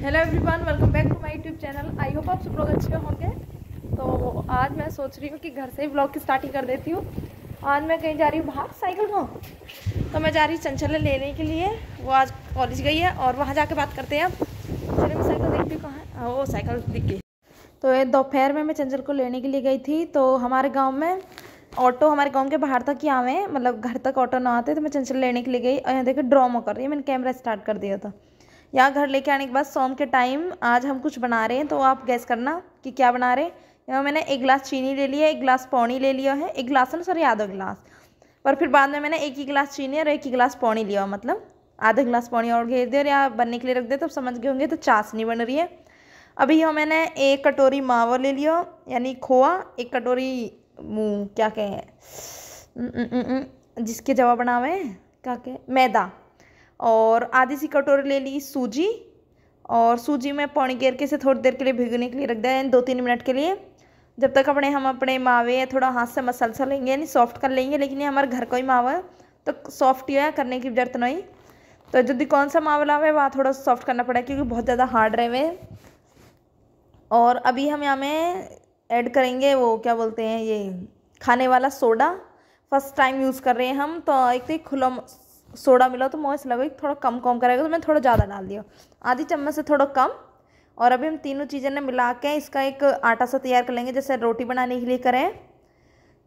Hello everyone welcome back to my YouTube channel I hope आप सब लोग अच्छे होंगे तो आज मैं सोच रही हूँ कि घर से ही ब्लॉग की स्टार्टिंग कर देती हूँ आज मैं कहीं जा रही हूँ बाहर साइकिल को तो मैं जा रही हूँ चंचल लेने के लिए वो आज कॉलेज गई है और वहाँ कर बात करते हैं अब चलिए मैं साइकिल देखती हूँ कहाँ वो साइकिल दिख गई तो ये दोपहर में मैं चंचल को लेने के लिए गई थी तो हमारे गाँव में ऑटो हमारे गांव के बाहर तक ही आवे मतलब घर तक ऑटो ना आते तो मैं चंचल लेने के लिए गई और यहाँ ड्रॉ ड्रॉमा कर रही है मैंने कैमरा स्टार्ट कर दिया था या घर लेके आने के बाद सोम के टाइम आज हम कुछ बना रहे हैं तो आप गैस करना कि क्या बना रहे हैं यहाँ मैंने एक गिलास चीनी ले लिया एक गिलास पौनी ले लिया है एक गिलास ना सॉरी आधा गिलास पर फिर बाद में मैंने एक ही गिलास चीनी और एक ही गिलास पौनी लिया मतलब आधा गिलास पौनी और घेर दिया और या बनने के लिए रख दिया तो समझ गए होंगे तो चाशनी बन रही है अभी यहाँ मैंने एक कटोरी मावा ले लिया यानी खोआ एक कटोरी क्या कहें जिसके जवा बना हुए हैं क्या कहें मैदा और आधी सी कटोरी ले ली सूजी और सूजी में पानी गेर के से थोड़ी देर के लिए भिगोने के लिए रख दिया दो तीन मिनट के लिए जब तक अपने हम अपने मावे या थोड़ा हाथ से मसल सा लेंगे यानी सॉफ्ट कर लेंगे लेकिन ये हमारे घर का ही मावा है तो सॉफ्ट ही है करने की जरूरत नहीं तो यदि कौन सा मावला है वहाँ थोड़ा सॉफ्ट करना पड़ा क्योंकि बहुत ज़्यादा हार्ड रहे हुए और अभी हम यहाँ में ऐड करेंगे वो क्या बोलते हैं ये खाने वाला सोडा फर्स्ट टाइम यूज़ कर रहे हैं हम तो एक तो खुला सोडा मिला तो मुझे ऐसा लगा कि थोड़ा कम कम करेगा तो मैंने थोड़ा ज़्यादा डाल दिया आधी चम्मच से थोड़ा कम और अभी हम तीनों चीज़ें ने मिला के इसका एक आटा सा तैयार कर लेंगे जैसे रोटी बनाने के लिए करें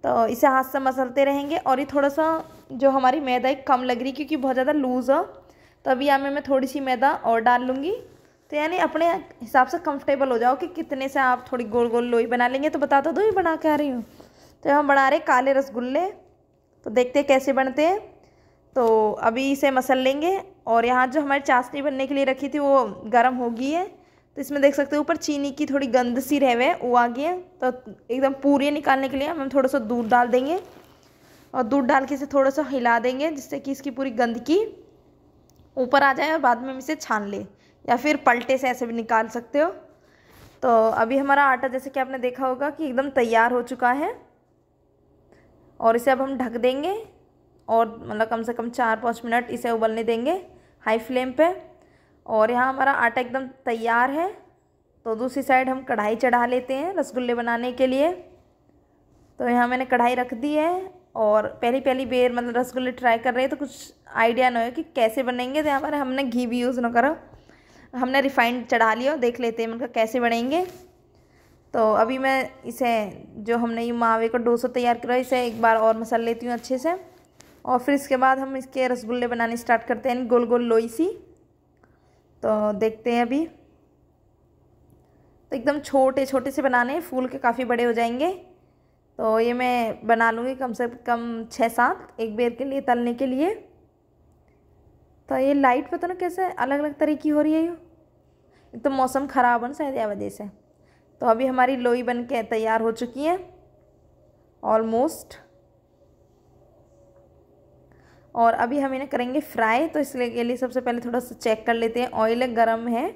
तो इसे हाथ से मसलते रहेंगे और ये थोड़ा सा जो हमारी मैदा एक कम लग रही क्योंकि बहुत ज़्यादा लूज़ हो तो अभी यहाँ मैं थोड़ी सी मैदा और डाल लूँगी तो यानी अपने हिसाब से कंफर्टेबल हो जाओ कि कितने से आप थोड़ी गोल गोल लोई बना लेंगे तो बता तो दो ये बना के आ रही हूँ तो हम बना रहे काले रसगुल्ले तो देखते कैसे बनते हैं तो अभी इसे मसल लेंगे और यहाँ जो हमारी चाशनी बनने के लिए रखी थी वो गर्म हो गई है तो इसमें देख सकते हो ऊपर चीनी की थोड़ी गंद सी रह हुए वो आ गई है तो एकदम पूरी निकालने के लिए हम थोड़ा सा दूध डाल देंगे और दूध डाल के इसे थोड़ा सा हिला देंगे जिससे कि इसकी पूरी गंदगी ऊपर आ जाए और बाद में हम इसे छान ले या फिर पलटे से ऐसे भी निकाल सकते हो तो अभी हमारा आटा जैसे कि आपने देखा होगा कि एकदम तैयार हो चुका है और इसे अब हम ढक देंगे और मतलब कम से कम चार पाँच मिनट इसे उबलने देंगे हाई फ्लेम पे और यहाँ हमारा आटा एकदम तैयार है तो दूसरी साइड हम कढ़ाई चढ़ा लेते हैं रसगुल्ले बनाने के लिए तो यहाँ मैंने कढ़ाई रख दी है और पहली पहली बेर मतलब रसगुल्ले ट्राई कर रहे हैं तो कुछ आइडिया ना हो कि कैसे बनेंगे तो यहाँ पर हमने घी भी यूज़ ना करा हमने रिफाइंड चढ़ा लिया देख लेते हैं मतलब कैसे बनेंगे तो अभी मैं इसे जो हमने ये मावे का डोसा तैयार करा इसे एक बार और मसल लेती हूँ अच्छे से और फिर इसके बाद हम इसके रसगुल्ले बनाने स्टार्ट करते हैं गोल गोल लोई सी तो देखते हैं अभी तो एकदम छोटे छोटे से बनाने फूल के काफ़ी बड़े हो जाएंगे तो ये मैं बना लूँगी कम से कम छः सात एक बेर के लिए तलने के लिए तो ये लाइट पता तो ना कैसे अलग अलग तरह की हो रही है ये एक तो मौसम ख़राब है ना शायद या वजह से तो अभी हमारी लोई बन के तैयार हो चुकी है ऑलमोस्ट और अभी हम इन्हें करेंगे फ्राई तो इसलिए के लिए सबसे पहले थोड़ा सा चेक कर लेते हैं ऑयल गर्म है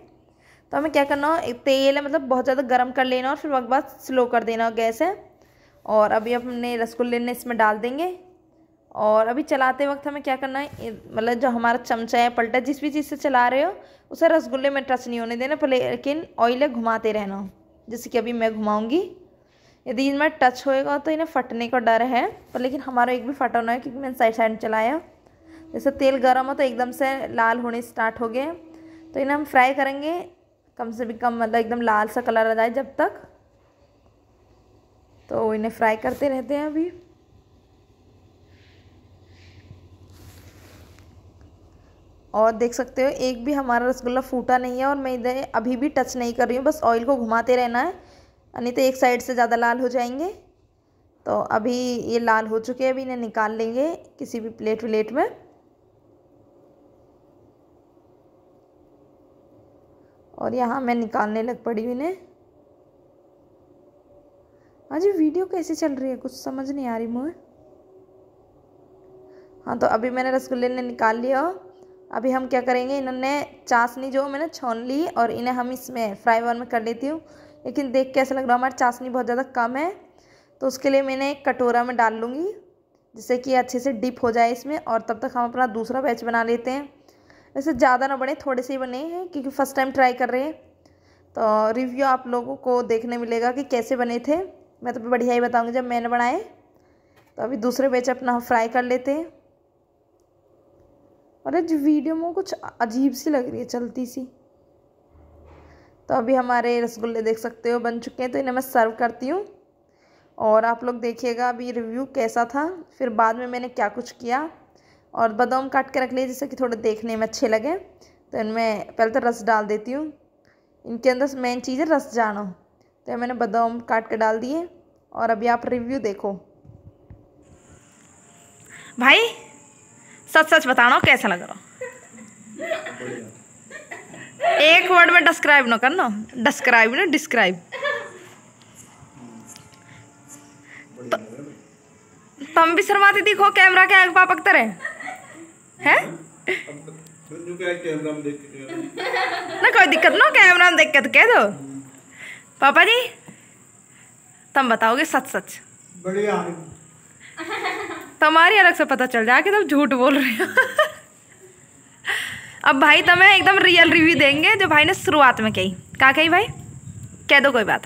तो हमें क्या करना हो तेल मतलब बहुत ज़्यादा गर्म कर लेना और फिर वक्त बाद स्लो कर देना गैस है और अभी अपने रसगुल्ले ने इसमें डाल देंगे और अभी चलाते वक्त हमें क्या करना है मतलब जो हमारा चमचा है पलटा जिस भी चीज़ से चला रहे हो उसे रसगुल्ले में टच नहीं होने देना पर लेकिन ऑयल घुमाते रहना जिससे कि अभी मैं घुमाऊँगी यदि इनमें टच होएगा तो इन्हें फटने का डर है पर लेकिन हमारा एक भी फटा ना है क्योंकि मैंने साइड साइड चलाया जैसे तेल गर्म हो तो एकदम से लाल होने स्टार्ट हो गए तो इन्हें हम फ्राई करेंगे कम से भी कम मतलब एकदम लाल सा कलर आ जाए जब तक तो इन्हें फ्राई करते रहते हैं अभी और देख सकते हो एक भी हमारा रसगुल्ला फूटा नहीं है और मैं इधर अभी भी टच नहीं कर रही हूँ बस ऑयल को घुमाते रहना है नहीं तो एक साइड से ज़्यादा लाल हो जाएंगे तो अभी ये लाल हो चुके हैं अभी इन्हें निकाल लेंगे किसी भी प्लेट व्लेट में और यहाँ मैं निकालने लग पड़ी हूँ इन्हें हाँ जी वीडियो कैसे चल रही है कुछ समझ नहीं आ रही मुझे हाँ तो अभी मैंने रसगुल्ले ने निकाल लिया अभी हम क्या करेंगे इन्होंने चाशनी जो मैंने छोन ली और इन्हें हम इसमें फ्राई वन में कर लेती हूँ लेकिन देख के ऐसा लग रहा हमारी चाशनी बहुत ज़्यादा कम है तो उसके लिए मैंने एक कटोरा में डाल लूँगी जिससे कि अच्छे से डिप हो जाए इसमें और तब तक हम अपना दूसरा बैच बना लेते हैं वैसे ज़्यादा ना बने थोड़े से ही बने हैं क्योंकि फ़र्स्ट टाइम ट्राई कर रहे हैं तो रिव्यू आप लोगों को देखने मिलेगा कि कैसे बने थे मैं तो बढ़िया ही बताऊँगी जब मैंने बनाए तो अभी दूसरे बैच अपना हम फ्राई कर लेते हैं और जो वीडियो में कुछ अजीब सी लग रही है चलती सी तो अभी हमारे रसगुल्ले देख सकते हो बन चुके हैं तो इन्हें मैं सर्व करती हूँ और आप लोग देखिएगा अभी रिव्यू कैसा था फिर बाद में मैंने क्या कुछ किया और बादाम काट के रख लिए जिससे कि थोड़े देखने में अच्छे लगे तो इनमें पहले तो रस डाल देती हूँ इनके अंदर मेन चीज़ है रस जाना तो मैंने बादाम काट के डाल दिए और अभी आप रिव्यू देखो भाई सच सच बताना कैसा लग रहा एक वर्ड में डिस्क्राइब ना करना डिस्क्राइब ना डिस्क्राइब तुम भी शर्माती दिखो कैमरा के आगे पाप अख्तर है ना कोई दिक्कत ना कैमरा में दिक्कत कह दो पापा जी तुम बताओगे सच सच बढ़िया तुम्हारी अलग से पता चल जाए कि तुम झूठ बोल रहे हो अब भाई तुम्हें एकदम रियल रिव्यू देंगे जो भाई ने शुरुआत में कही कहा कही भाई कह दो कोई बात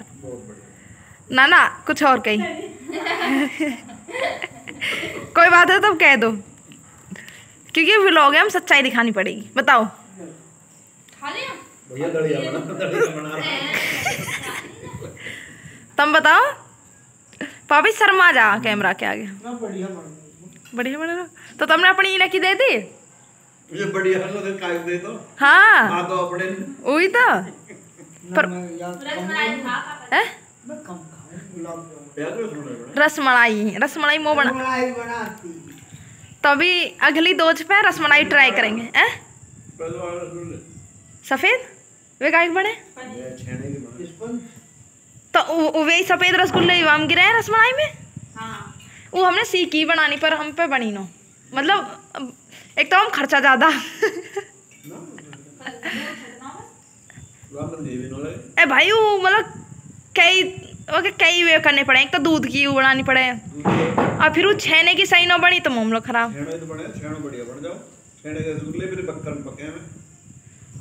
ना ना कुछ और कही कोई बात है तब तो कह दो क्योंकि व्लॉग है हम सच्चाई दिखानी पड़ेगी बताओ तुम बताओ पापी शर्मा जा कैमरा के आगे बढ़िया बढ़िया तो तुमने अपनी इनकी दे दी ये बढ़िया सा दिन काग दे तो हां हां तो अपने वही तो पर हैं मैं मो बना तो अभी अगली दोज पे रसमलाई ट्राई करेंगे हैं सफेद वे काग बने तो वे सफेद रसगुल्ले हम गिरे हैं रसमलाई में हाँ। वो हमने सीखी बनानी पर हम पे बनी नो मतलब एकदम तो खर्चा ज़्यादा ए भाई वो मतलब कई ओके कई वे करने पड़े एक तो दूध की बनानी पड़े और फिर वो छेने की सही ना बनी तो मामला खराब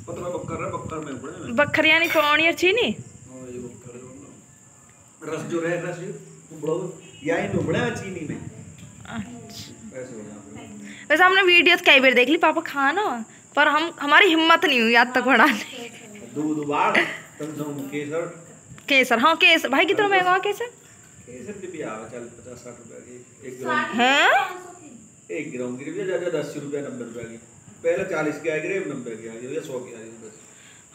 तो बक्कर यानी पौनी और चीनी रस जो रहे रस जो बड़ो यानी नुबड़ा चीनी में अच्छा। वैसे हमने वीडियोस कई बार देख ली पापा खाना पर हम हमारी हिम्मत नहीं हुई आज तक बढ़ाने केसर हाँ केसर भाई कितना महंगा केसर केसर भी एक ग्राम की ज़्यादा दस रुपया की पहले चालीस की आ की सौ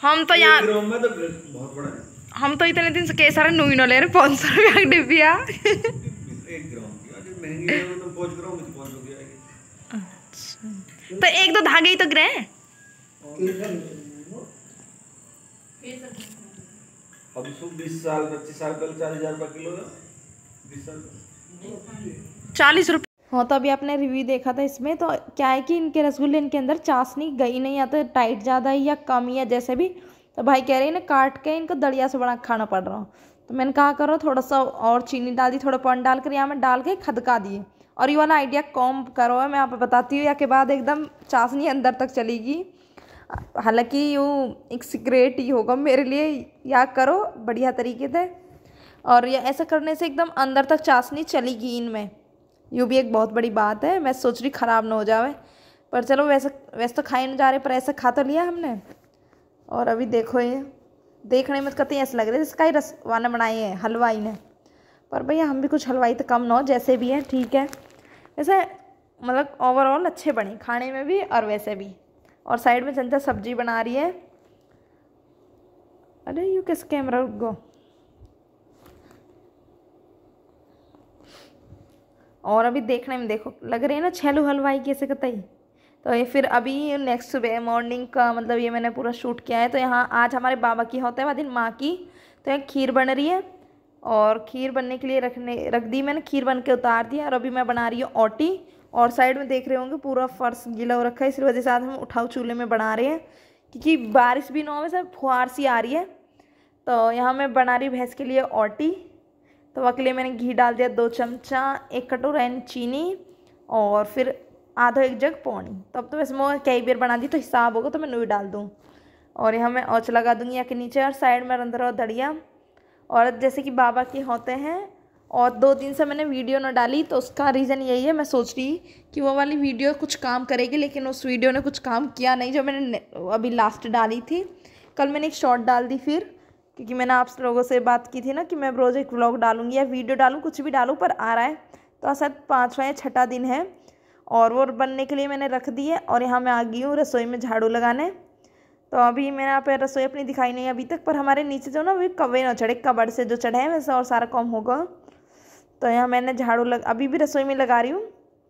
हम तो यहाँ तो हम तो इतने दिन से केसर नू न ले रहे पाँच सौ रुपया डिब्बिया तो अच्छा। पर एक दो धागे ही तो ग्रह अब इसको 20 साल पच्चीस साल पहले चालीस हजार रुपये किलो है 20 साल 40 रुपए हाँ तो अभी आपने रिव्यू देखा था इसमें तो क्या है कि इनके रसगुल्ले इनके अंदर चाशनी गई नहीं या तो टाइट ज़्यादा ही या कम ही है जैसे भी तो भाई कह रहे हैं ना काट के इनको दड़िया से बना खाना पड़ रहा हूँ तो मैंने कहा करो थोड़ा सा और चीनी डाल दी थोड़ा पानी डाल कर यहाँ में डाल के खदका दिए और ये वाला आइडिया कॉम करो है मैं आप बताती हूँ या के बाद एकदम चाशनी अंदर तक चलेगी हालांकि यूँ एक सिक्रेट ही होगा मेरे लिए या करो बढ़िया तरीके से और ये ऐसा करने से एकदम अंदर तक चाशनी चलेगी इनमें यूँ भी एक बहुत बड़ी बात है मैं सोच रही ख़राब ना हो जावे पर चलो वैसे वैसे तो खाए नहीं जा रहे पर ऐसा खा तो लिया हमने और अभी देखो ये देखने में तो कहते ऐसा लग रहा है इसका ही रसवाना बनाए हैं हलवाई ने पर भैया हम भी कुछ हलवाई तो कम ना हो जैसे भी हैं ठीक है वैसे मतलब ओवरऑल अच्छे बने खाने में भी और वैसे भी और साइड में जनता सब्जी बना रही है अरे यू किस कैमरा गो और अभी देखने में देखो लग रही है ना छैलू हलवाई कैसे कतई तो ये फिर अभी नेक्स्ट सुबह मॉर्निंग का मतलब ये मैंने पूरा शूट किया है तो यहाँ आज हमारे बाबा की होता है वह दिन माँ की तो यहाँ खीर बन रही है और खीर बनने के लिए रखने रख दी मैंने खीर बन के उतार दिया और अभी मैं बना रही हूँ ओटी और साइड में देख रहे होंगे पूरा फर्श गीला हो रखा है इसी वजह से आज हम उठाऊ चूल्हे में बना रहे हैं क्योंकि बारिश भी ना हो सर फुहार सी आ रही है तो यहाँ मैं बना रही भैंस के लिए ओटी तो वह लिए मैंने घी डाल दिया दो चमचा एक कटोरा चीनी और फिर आधा एक जग पौनी तो अब तो वैसे मैं कई बार बना दी तो हिसाब होगा तो मैं नूई डाल दूँ और यहाँ मैं औच लगा दूँगी यहाँ के नीचे और साइड में रंधर और दड़िया और जैसे कि बाबा के होते हैं और दो दिन से मैंने वीडियो ना डाली तो उसका रीज़न यही है मैं सोच रही कि वो वाली वीडियो कुछ काम करेगी लेकिन उस वीडियो ने कुछ काम किया नहीं जो मैंने अभी लास्ट डाली थी कल मैंने एक शॉर्ट डाल दी फिर क्योंकि मैंने आप लोगों से बात की थी ना कि मैं रोज़ एक व्लॉग डालूँगी या वीडियो डालूँ कुछ भी डालूँ पर आ रहा है तो शायद पाँचवा या छठा दिन है और वो बनने के लिए मैंने रख दी है और यहाँ मैं आ गई हूँ रसोई में झाड़ू लगाने तो अभी मैंने यहाँ पर रसोई अपनी दिखाई नहीं अभी तक पर हमारे नीचे जो ना अभी कवे ना चढ़े कबड़ से जो चढ़े हैं वैसे और सारा कम होगा तो यहाँ मैंने झाड़ू लग अभी भी रसोई में लगा रही हूँ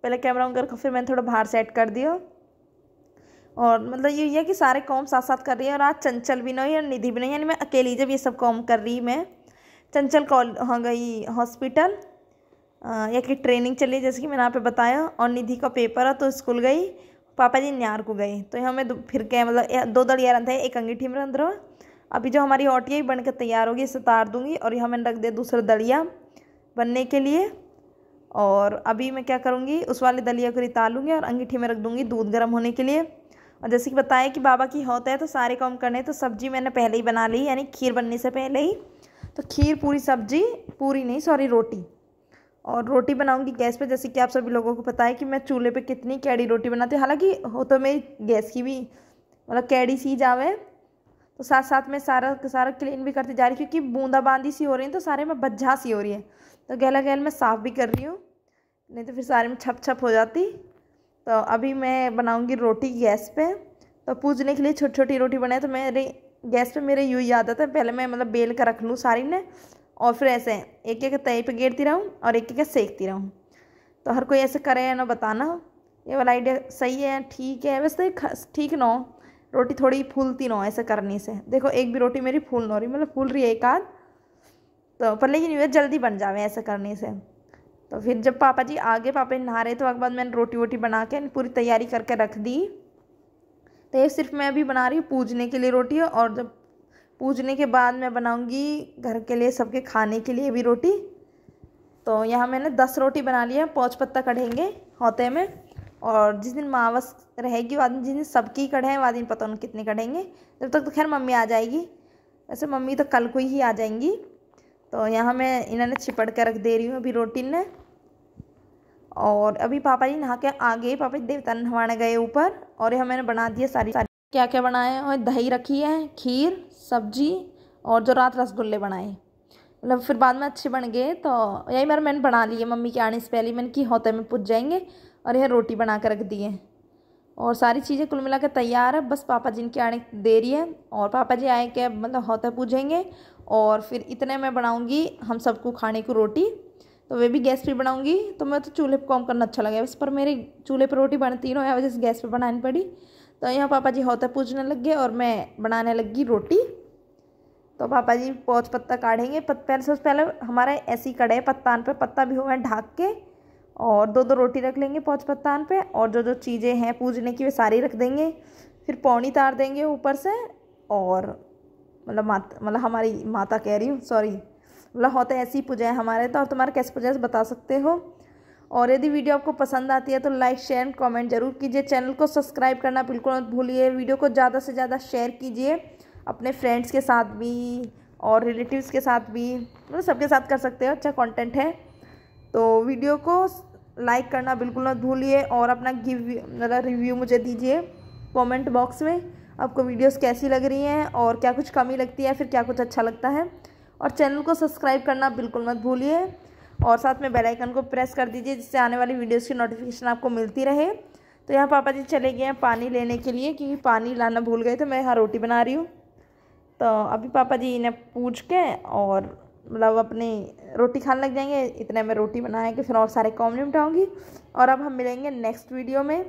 पहले कैमरा ऑन करके फिर मैंने थोड़ा बाहर सेट कर दिया और मतलब ये है कि सारे काम साथ साथ कर रही है और आज चंचल भी नहीं और निधि भी नहीं यानी मैं अकेली जब ये सब काम कर रही मैं चंचल कॉल हाँ गई हॉस्पिटल या कि ट्रेनिंग चली जैसे कि मैंने यहाँ पे बताया और निधि का पेपर है तो स्कूल गई पापा जी न्यार को गए तो यहाँ मैं फिर के मतलब दो दड़ यार है एक अंगीठी में रंध रहा अभी जो हमारी ऑटिया ही बनकर तैयार होगी इसे उतार दूंगी और यहाँ मैंने रख दिया दूसरा दलिया बनने के लिए और अभी मैं क्या करूँगी उस वाले दलिया को रिता लूँगी और अंगीठी में रख दूँगी दूध गर्म होने के लिए और जैसे कि बताया कि बाबा की होता है तो सारे काम करने तो सब्जी मैंने पहले ही बना ली यानी खीर बनने से पहले ही तो खीर पूरी सब्जी पूरी नहीं सॉरी रोटी और रोटी बनाऊंगी गैस पे जैसे कि आप सभी लोगों को पता है कि मैं चूल्हे पे कितनी कैड़ी रोटी बनाती हूँ हालांकि हो तो मेरी गैस की भी मतलब कैड़ी सी जावे तो साथ साथ में सारा सारा क्लीन भी करती जा रही क्योंकि बूंदाबांदी सी हो रही है तो सारे में बज्झा सी हो रही है तो गहला गहल मैं साफ़ भी कर रही हूँ नहीं तो फिर सारे में छप छप हो जाती तो अभी मैं बनाऊँगी रोटी गैस पर तो पूजने के लिए छोटी छोटी रोटी बनाए तो मेरे गैस पर मेरे यूँ याद आता है पहले मैं मतलब बेल कर रख लूँ सारी ने और फिर ऐसे एक एक तई पे गिरती रहूँ और एक एक सेकती रहूँ तो हर कोई ऐसे करे ना बताना ये वाला आइडिया सही है ठीक है वैसे तो ठीक ना हो रोटी थोड़ी फूलती ना हो ऐसे करने से देखो एक भी रोटी मेरी फूल ना रही मतलब फूल रही है एक आध तो पर लेकिन वह जल्दी बन जावे ऐसे करने से तो फिर जब पापा जी आगे पापा नहा रहे तो उसके बाद मैंने रोटी वोटी बना के पूरी तैयारी करके रख दी तो ये सिर्फ मैं अभी बना रही हूँ पूजने के लिए रोटी और जब पूजने के बाद मैं बनाऊँगी घर के लिए सबके खाने के लिए भी रोटी तो यहाँ मैंने दस रोटी बना लिया पौच पत्ता कढ़ेंगे होते में और जिस दिन मावस रहेगी वाद दिन जिस दिन सबकी कढ़े वाद दिन पता उन कितने कढ़ेंगे जब तक तो खैर मम्मी आ जाएगी वैसे मम्मी तो कल को ही आ जाएंगी तो यहाँ मैं इन्होंने छिपड़ कर रख दे रही हूँ अभी रोटी ने और अभी पापा जी नहा के आ गए पापा जी देवता नहवाने गए ऊपर और यहाँ मैंने बना दिया सारी सारी क्या क्या बनाए हैं दही रखी है खीर सब्जी और जो रात रसगुल्ले बनाए मतलब फिर बाद में अच्छे बन गए तो यही मेरा मैंने बना लिए मम्मी के आने से पहले मैंने कि होते में पुज जाएंगे और यह रोटी बना कर रख दिए और सारी चीज़ें कुल मिला तैयार है बस पापा जी के आने देरी है और पापा जी आए के मतलब होते पूछेंगे और फिर इतने मैं बनाऊँगी हम सबको खाने को रोटी तो वे भी गैस पर बनाऊँगी तो मैं तो चूल्हे पर काम करना अच्छा लगा बस पर मेरे चूल्हे पर रोटी बनती ना वजह से गैस पर बनानी पड़ी तो यहाँ पापा जी होते पूजने लग गए और मैं बनाने लगी रोटी तो पापा जी पौच पत्ता काढ़ेंगे पहले सबसे पहले हमारा ऐसी कड़े पत्तान पे पत्ता भी होगा ढाक के और दो दो रोटी रख लेंगे पौच पत्तान पे और जो जो चीज़ें हैं पूजने की वे सारी रख देंगे फिर पौनी तार देंगे ऊपर से और मतलब माता मतलब हमारी माता कह रही हूँ सॉरी मतलब होता ऐसी पूजा है हमारे तो आप तुम्हारे कैसे पूजा बता सकते हो और यदि वीडियो आपको पसंद आती है तो लाइक शेयर एंड कॉमेंट जरूर कीजिए चैनल को सब्सक्राइब करना बिल्कुल मत भूलिए वीडियो को ज़्यादा से ज़्यादा शेयर कीजिए अपने फ्रेंड्स के साथ भी और रिलेटिव्स के साथ भी मतलब सबके साथ कर सकते हो अच्छा कंटेंट है तो वीडियो को लाइक करना बिल्कुल मत भूलिए और अपना गिव मतलब रिव्यू मुझे दीजिए कमेंट बॉक्स में आपको वीडियोस कैसी लग रही हैं और क्या कुछ कमी लगती है फिर क्या कुछ अच्छा लगता है और चैनल को सब्सक्राइब करना बिल्कुल मत भूलिए और साथ में बेल आइकन को प्रेस कर दीजिए जिससे आने वाली वीडियोस की नोटिफिकेशन आपको मिलती रहे तो यहाँ पापा जी चले गए हैं पानी लेने के लिए क्योंकि पानी लाना भूल गए थे मैं यहाँ रोटी बना रही हूँ तो अभी पापा जी इन्हें पूछ के और मतलब अपनी रोटी खाने लग जाएंगे इतने में रोटी बनाया कि फिर और सारे काम निपटाऊँगी और अब हम मिलेंगे नेक्स्ट वीडियो में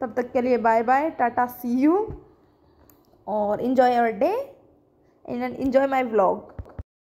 तब तक के लिए बाय बाय टाटा सी यू और enjoy your day and enjoy my blog